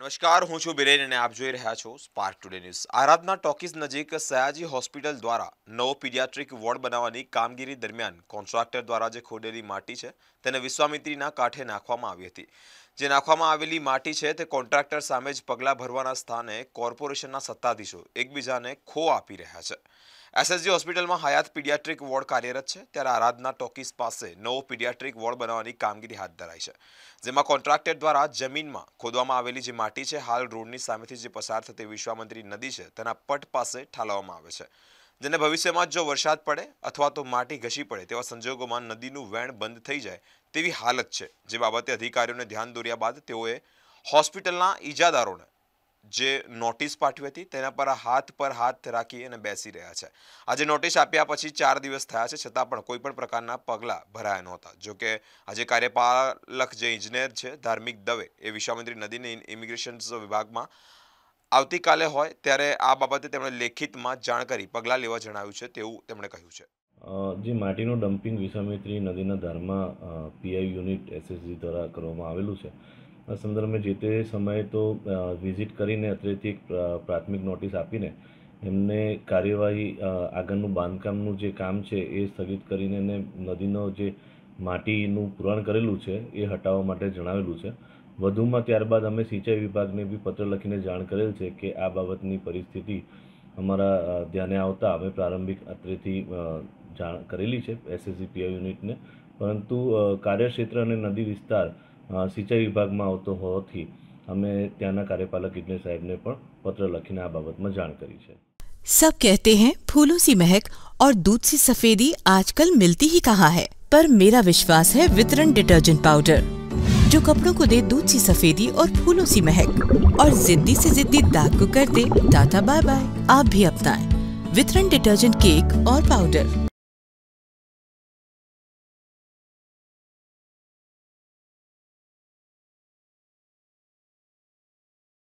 નમસ્કાર હું છું બિરેન અને આપ જોઈ રહ્યા છો spark today news Aradhana talkies નજીક સયાજી હોસ્પિટલ દ્વારા નવો પીડિયાટ્રિક વોર્ડ બનાવવાની કામગીરી દરમિયાન કોન્ટ્રાક્ટર દ્વારા જે ખોડેલી માટી છે તેને વિશ્વામિત્રીના કાંઠે નાખવામાં આવી હતી જે નાખવામાં આવેલી માટી છે તે કોન્ટ્રાક્ટર સામે જ પગલાં ભરવાના સ્થાને કોર્પોરેશનના સત્તાધીશો એકબીજાને ખો આપી રહ્યા છે એસએસજી હોસ્પિટલમાં હયાત પીડિયાટ્રિક વોર્ડ કાર્યરત છે ત્યારે આરાધના ટોકીસ પાસે નવો પીડિયાટ્રિક વોર્ડ બનાવવાની કામગીરી હાથ ધરાઈ છે જેમાં કોન્ટ્રાક્ટર દ્વારા જમીનમાં ખોદવામાં આવેલી જે માટી છે હાલ રોડની સામેથી જે પસાર થતી વિશ્વામંત્રી નદી છે તેના પટ પાસે ઠાલવવામાં આવે છે જેને ભવિષ્યમાં જો વરસાદ પડે અથવા તો માટી ઘસી પડે તેવા સંજોગોમાં નદીનું વેણ બંધ થઈ જાય તેવી હાલત છે જે બાબતે અધિકારીઓને ધ્યાન દોર્યા બાદ તેઓએ હોસ્પિટલના ઈજાદારોને જે નોટિસ પાઠવી હતી તેના પર હાથ પર હાથ રાખી અને બેસી રહ્યા છે આજે નોટિસ આપ્યા પછી ચાર દિવસ થયા છે છતાં પણ કોઈ પણ પ્રકારના પગલાં ભરાયા નહોતા જોકે આજે કાર્યપાલક જે ઇજનેર છે ધાર્મિક દવે એ વિશ્વામંત્રી નદીની ઇમિગ્રેશન વિભાગમાં આવતીકાલે હોય ત્યારે આ બાબતે તેમણે લેખિતમાં જાણ કરી પગલાં લેવા જણાવ્યું છે તેવું તેમણે કહ્યું છે જે માટીનું ડમ્પિંગ વિશ્વામિત્રી નદીના ધારમાં પીઆઈ યુનિટ એસએસજી દ્વારા કરવામાં આવેલું છે આ સંદર્ભે જે તે સમયે તો વિઝિટ કરીને અત્રેથી એક પ્રાથમિક નોટિસ આપીને એમને કાર્યવાહી આગળનું બાંધકામનું જે કામ છે એ સ્થગિત કરીને એને નદીનો જે માટીનું પુરાણ કરેલું છે એ હટાવવા માટે જણાવેલું છે વધુમાં ત્યારબાદ અમે સિંચાઈ વિભાગને બી પત્ર લખીને જાણ કરેલ છે કે આ બાબતની પરિસ્થિતિ અમારા ધ્યાને આવતા અમે પ્રારંભિક અત્રેથી करेली है एस જાણ કરેલી છે એસએસસી પીઆઈ યુનિટને પરંતુ કાર્યક્ષેત્ર અને નદી વિસ્તાર સિંચાઈ વિભાગમાં આવતો હોવાથી અમે ત્યાંના કાર્યપાલક ઇજનેર સાહેબને પણ પત્ર લખીને આ બાબતમાં જાણ કરી છે सब कहते हैं फूलों सी महक और दूध सी सफेदी आजकल मिलती ही कहाँ है पर मेरा विश्वास है वितरण डिटर्जेंट पाउडर जो कपड़ों को दे दूध सी सफेदी और फूलों सी महक और जिद्दी से जिद्दी दाग को कर दे टाटा बाय बाय आप भी अपनाएं वितरण डिटर्जेंट केक और पाउडर